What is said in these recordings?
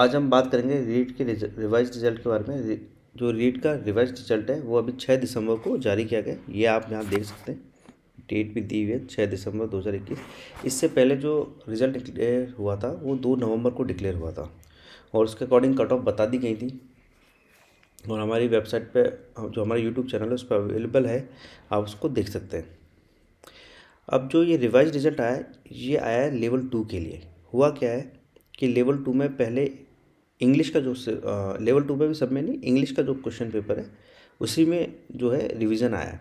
आज हम बात करेंगे रीट के रिवाइज रिजल्ट के बारे में जो रीट का रिवाइज रिजल्ट है वो अभी छः दिसंबर को जारी किया गया ये आप यहाँ देख सकते हैं डेट भी दी हुई है छः दिसंबर 2021 इससे पहले जो रिज़ल्ट डिक्लेयर हुआ था वो दो नवंबर को डिक्लेयर हुआ था और उसके अकॉर्डिंग कट ऑफ बता दी गई थी और हमारी वेबसाइट पे जो हमारा यूट्यूब चैनल है उस पर अवेलेबल है आप उसको देख सकते हैं अब जो ये रिवाइज रिजल्ट आया ये आया है लेवल टू के लिए हुआ क्या है कि लेवल टू में पहले इंग्लिश का जो लेवल टू में भी सब में नहीं इंग्लिश का जो क्वेश्चन पेपर है उसी में जो है रिवीजन आया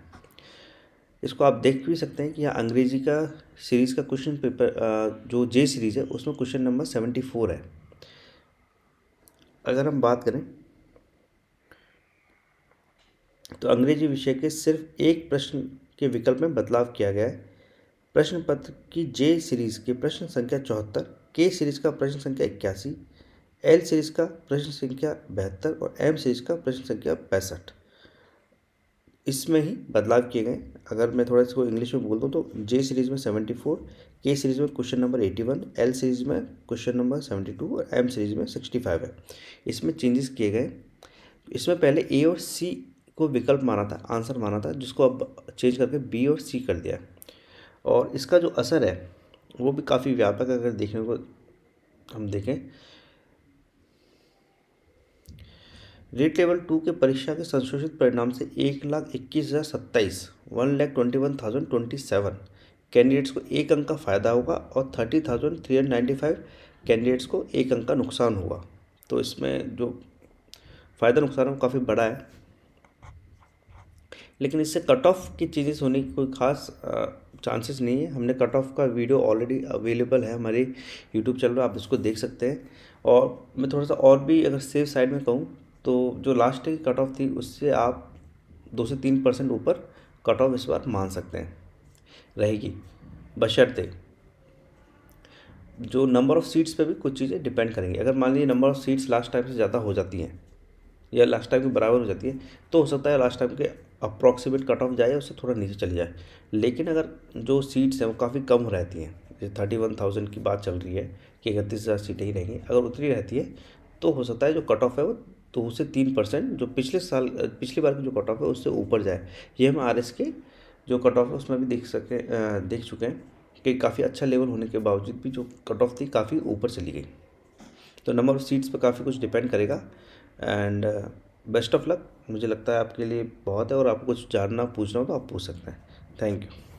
इसको आप देख भी सकते हैं कि यहाँ अंग्रेजी का सीरीज़ का क्वेश्चन पेपर जो जे सीरीज़ है उसमें क्वेश्चन नंबर सेवेंटी फोर है अगर हम बात करें तो अंग्रेजी विषय के सिर्फ एक प्रश्न के विकल्प में बदलाव किया गया है प्रश्न पत्र की जे सीरीज़ के प्रश्न संख्या चौहत्तर के सीरीज का प्रश्न संख्या इक्यासी एल सीरीज का प्रश्न संख्या बहत्तर और एम सीरीज का प्रश्न संख्या पैंसठ इसमें ही बदलाव किए गए अगर मैं थोड़ा इसको इंग्लिश में बोल दूँ तो जे सीरीज में सेवेंटी फोर के सीरीज में question number eighty one L series में क्वेश्चन नंबर सेवेंटी टू और एम सीरीज में सिक्सटी फाइव है इसमें चेंजेस किए गए इसमें पहले ए और सी को विकल्प माना था आंसर माना था जिसको अब चेंज करके बी और सी कर दिया और इसका जो असर है वो भी काफ़ी व्यापक अगर देखने को हम देखें रेट लेवल टू के परीक्षा के संशोधित परिणाम से एक लाख इक्कीस हज़ार सत्ताईस one lakh twenty one thousand twenty seven candidates को एक अंक का फ़ायदा होगा और thirty thousand three hundred ninety five candidates को एक अंक का नुकसान होगा तो इसमें जो फ़ायदा नुकसान है वो काफ़ी बड़ा है लेकिन इससे कट ऑफ की चीज़ें होने की कोई खास चांसेस नहीं है हमने कट ऑफ का वीडियो ऑलरेडी अवेलेबल है हमारे यूट्यूब चैनल पर आप इसको देख सकते हैं और मैं थोड़ा सा और भी अगर सेफ साइड में कहूँ तो जो लास्ट की कट ऑफ थी उससे आप दो से तीन परसेंट ऊपर कट ऑफ इस बार मान सकते हैं रहेगी बशर्ते जो नंबर ऑफ़ सीट्स पे भी कुछ चीज़ें डिपेंड करेंगी अगर मान लीजिए number of seats last time से ज़्यादा हो जाती हैं या लास्ट टाइम के बराबर हो जाती है तो हो सकता है लास्ट टाइम के अप्रॉक्सीमेट कट ऑफ जाए उससे थोड़ा नीचे चली जाए लेकिन अगर जो सीट्स हैं वो काफ़ी कम रहती हैं जैसे थर्टी वन थाउजेंड की बात चल रही है कि इकतीस हज़ार सीटें ही रहेंगी अगर उतनी रहती है तो हो सकता है जो कट ऑफ है वो तो उससे तीन परसेंट जो पिछले साल पिछली बार की जो कट ऑफ है उससे ऊपर जाए ये हम आर के जो कट ऑफ है उसमें भी देख सके देख चुके हैं कि काफ़ी अच्छा लेवल होने के बावजूद भी जो कट ऑफ थी काफ़ी ऊपर चली गई तो नंबर ऑफ सीट्स पर काफ़ी कुछ डिपेंड करेगा एंड बेस्ट ऑफ लक मुझे लगता है आपके लिए बहुत है और आपको कुछ जानना पूछना हो तो आप पूछ सकते हैं थैंक यू